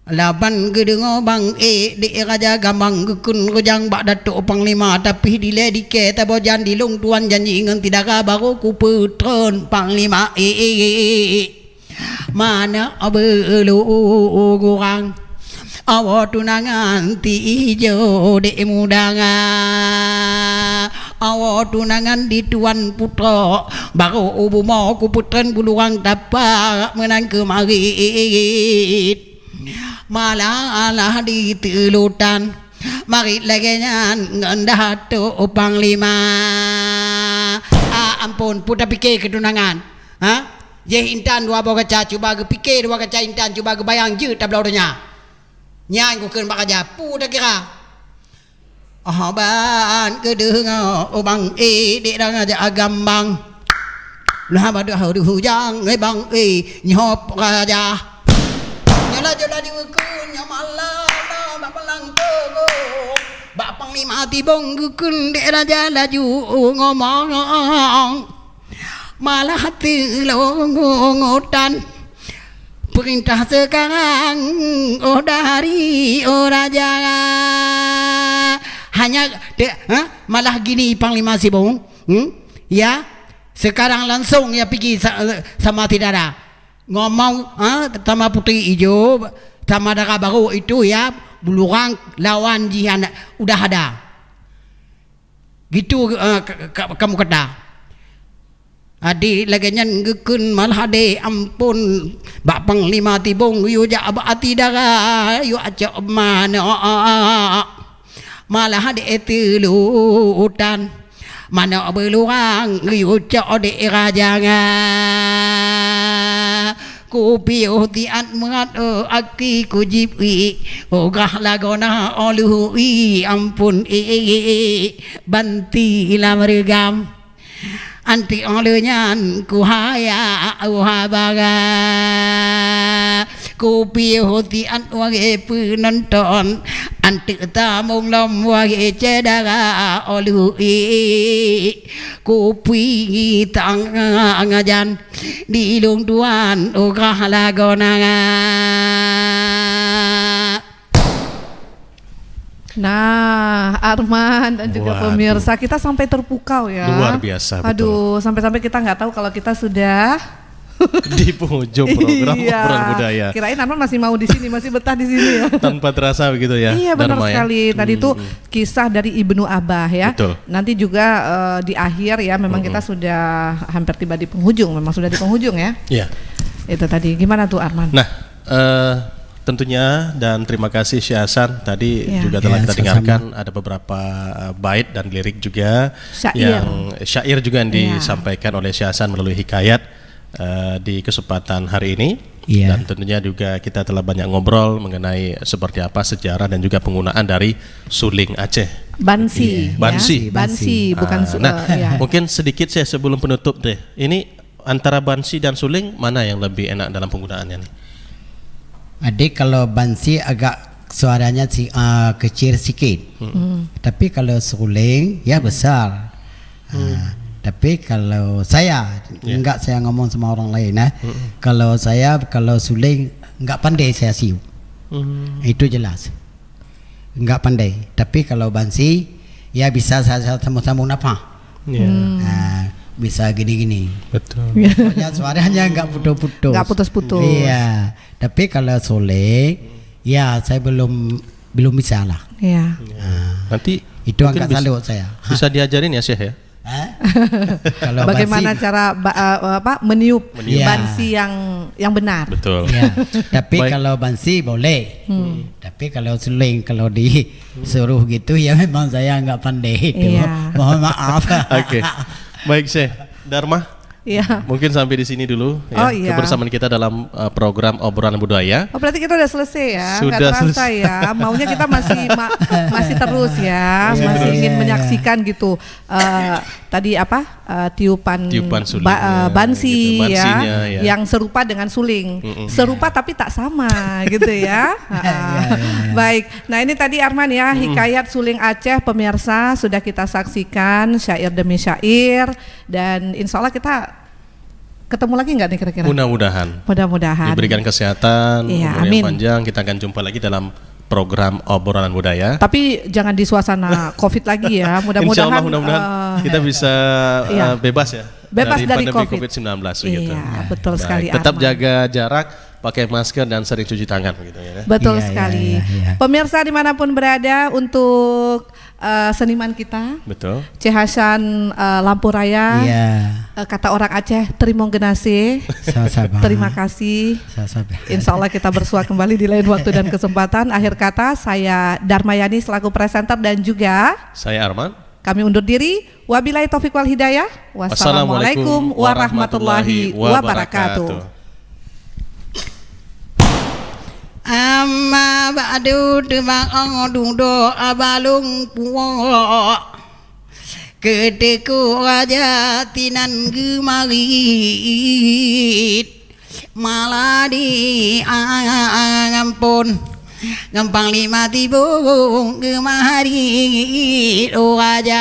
Laban gedengo bang e dek raja gamang gekun rojang bak datuk panglima tapi di le dike tabo jan long tuan janji ngan tidak baru ku putron panglima e eh, e eh, e mana abelu kurang awo tunangan ti ijo de mudanga awo tunangan di tuan putro, baru ubu mau kuputren buluang tapak menang kemarit malah di tulutan, mari legenyan ngendahatu upang lima ah, ampun puta pikir kedunangan, ha jeh intan dua bawa kaca cuba ke pikir dua kaca intan cuba ke bayang je tak belau dunia. Nyai ku kena kerja pu kira. Oh ban ke dengar e dik dah aja agambang. Lah ba dah hujang e bang e nyop raja. Ela jola diwekun ya Allah ba pelang go. Ba panglima tibong gekun dek raja laju ngomong. Malah hati lo ngotan. Perintah sekarang oh dari oh raja hanya de, ha? malah gini panglima sibong hmm? ya sekarang langsung ya pergi sama tidak ngomong ha, sama putih hijau sama darah baru itu ya bulurang lawan jihan udah ada gitu uh, kamu kata Adi lagi nyan gekun malah hade ampun bak lima tibung yu ja ati dara yu aca mana oh, oh, oh, mal hade etulu utan mana berluang yu ca ode raja ngan kubiodiat muat o eh, aki kujibi ogah lagona oluhi ampun i banti ilam regam anti olunyan kuhaya uhabagan kopi hoti an punan penonton Antik tamung lom wage cedara olui Kupi tang ngajan Di lung tuan ugah halagona Nah, Arman dan juga Waduh. pemirsa kita sampai terpukau ya. Luar biasa. Aduh, sampai-sampai kita nggak tahu kalau kita sudah di penghujung program iya. obrolan budaya. Kirain Arman masih mau di sini, masih betah di sini ya. Tanpa terasa begitu ya. Iya benar Dharma ya. sekali. Ya. Tadi itu hmm. kisah dari Ibnu Abah ya. Betul. Nanti juga uh, di akhir ya, memang hmm. kita sudah hampir tiba di penghujung, memang sudah di penghujung ya. Iya. Itu tadi. Gimana tuh Arman? Nah, uh, tentunya dan terima kasih Syahsan tadi ya. juga telah ya, kita dengarkan sama. ada beberapa eh, bait dan lirik juga syair. yang syair juga yang iya. disampaikan oleh Syahsan melalui hikayat uh, di kesempatan hari ini yeah. dan tentunya juga kita telah banyak ngobrol mengenai seperti apa sejarah dan juga penggunaan dari suling Aceh. Bansi, yeah. bansi, ya? bansi, ah, bukan suling. Nah, eh, ya. mungkin sedikit saya sebelum penutup deh. Ini antara bansi dan suling mana yang lebih enak dalam penggunaannya nih? Adik kalau bansi agak suaranya si, uh, kecil sedikit, hmm. hmm. tapi kalau suling ya besar. Hmm. Uh, tapi kalau saya yeah. enggak saya ngomong sama orang lain nah mm -hmm. kalau saya kalau suling enggak pandai saya siu mm. itu jelas enggak pandai tapi kalau bansi ya bisa saya sama-sama apa yeah. mm. nah, bisa gini-gini betul pokoknya suaranya enggak putus-putus enggak putus-putus iya tapi kalau suling ya saya belum belum bisa lah iya yeah. nah, nanti itu angkat salut saya bisa diajarin ya Syekh ya Kalau bagaimana bansi, cara ba, uh, apa meniup, meniup. Ya. bansi iya. yang yang benar. Betul. Ya. Tapi Baik. kalau bansi boleh. Hmm. Tapi kalau seling kalau disuruh gitu ya memang saya nggak pandai. Iya. Mohon maaf. Oke. okay. Baik, Syekh. Dharma Iya. Mungkin sampai di sini dulu ya oh, iya. kebersamaan kita dalam uh, program obrolan budaya. Oh, berarti kita sudah selesai ya? Sudah Gak selesai. ya. Maunya kita masih ma masih terus ya, masih, masih terus. ingin iya, iya. menyaksikan iya. gitu uh, tadi apa? Uh, tiupan tiupan suling, ba uh, bansi gitu, ya, ya yang serupa dengan suling. Mm -mm. Serupa tapi tak sama gitu ya. Uh, Baik. Nah, ini tadi Arman ya, mm. hikayat suling Aceh pemirsa sudah kita saksikan syair demi syair dan insya Allah kita ketemu lagi nggak nih kira-kira? Mudah-mudahan. Mudah-mudahan. Diberikan kesehatan, ya, umur amin. yang panjang. Kita akan jumpa lagi dalam program obrolan budaya. Tapi jangan di suasana COVID lagi ya. Mudah-mudahan mudah-mudahan uh, kita bisa iya. uh, bebas ya. Bebas dari, dari COVID. COVID-19 begitu. Iya, betul Baik. sekali. Tetap Arman. jaga jarak, pakai masker dan sering cuci tangan gitu ya. Betul iya, iya sekali. Iya, iya, iya. Pemirsa dimanapun berada untuk uh, seniman kita. Betul. C uh, eh, Lampu Raya. Iya. Uh, kata orang Aceh, terima kasih, Terima kasih. Insya Allah kita bersua kembali di lain waktu dan kesempatan. Akhir kata saya Darmayani selaku presenter dan juga saya Arman. Kami undur diri. Wabillahi taufiq wal hidayah. Wassalamualaikum warahmatullahi wabarakatuh. amma ba'du demang dungdo abalung puo ketiku raja tinan gemarit maladi pun gampang lima tibung gemarit raja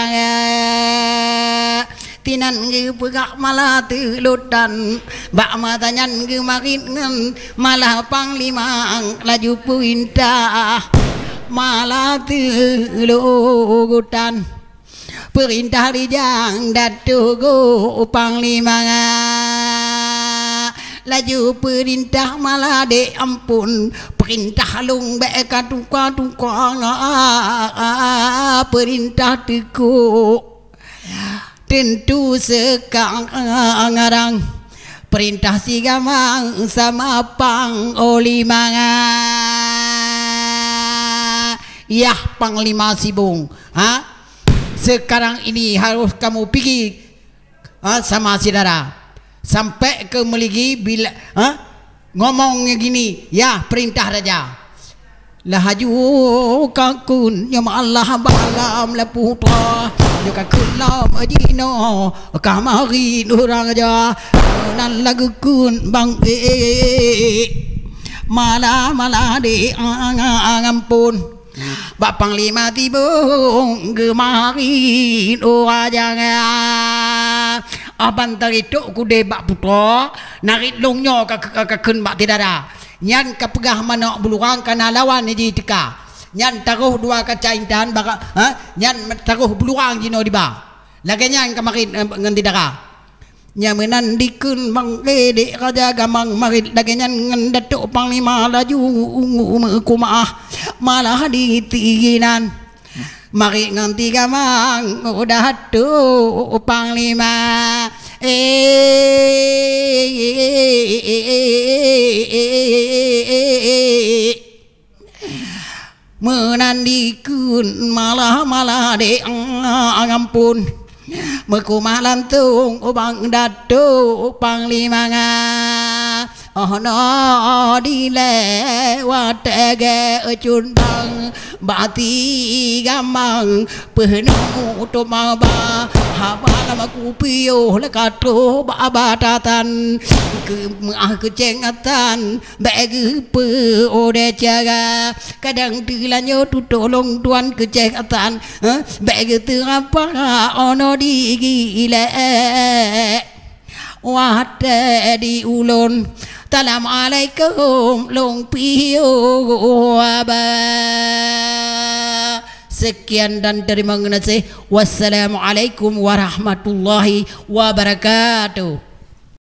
tinan ge pegak malah telutan bak matanyan ge marinan malah panglima laju puinta malah telutan perintah rijang datugo panglima laju perintah malah de ampun perintah lung be katuka tuka perintah tekuk tentu sekarang perintah si gamang sama pang olima ya lima sibung ha sekarang ini harus kamu pergi ha? sama si dara sampai ke meligi bila ha? ngomong gini ya perintah raja Lahaju haju kakun yang Allah balam lepuh juga kulam jino kamarin orang aja nan lagu kun bang e, e, e, mala mala di ngampun Bapak panglima tiba kemarin orang jangan Abang terhidup ku debak putra Narik longnya ke kekun bak tidak ada Nyan ke pegah mana bulurang kena lawan ni teka. teka nyan taruh dua kaca intan baka ha nyan taruh peluang jino di ba lagi nyan kemarin ngan di dara nyaminan dikun mang lede raja gamang marit lagi nyan datuk panglima laju ungu kumaah malah di tiginan mari nganti gamang udah tuh panglima eh menandikan malah-malah deampun mekumalantung ubang datuk panglimangan Ahnadile watege cundang bati gamang penunggu tumang ba haba nama kupio lekatro ba batatan ke ah kecengatan bagi pe ode jaga kadang tilanyo tu tolong tuan kecengatan bagi tu apa ono digile Wah, di ulon. Assalamualaikum Lung Piu Sekian dan terima kasih. Wassalamualaikum warahmatullahi wabarakatuh.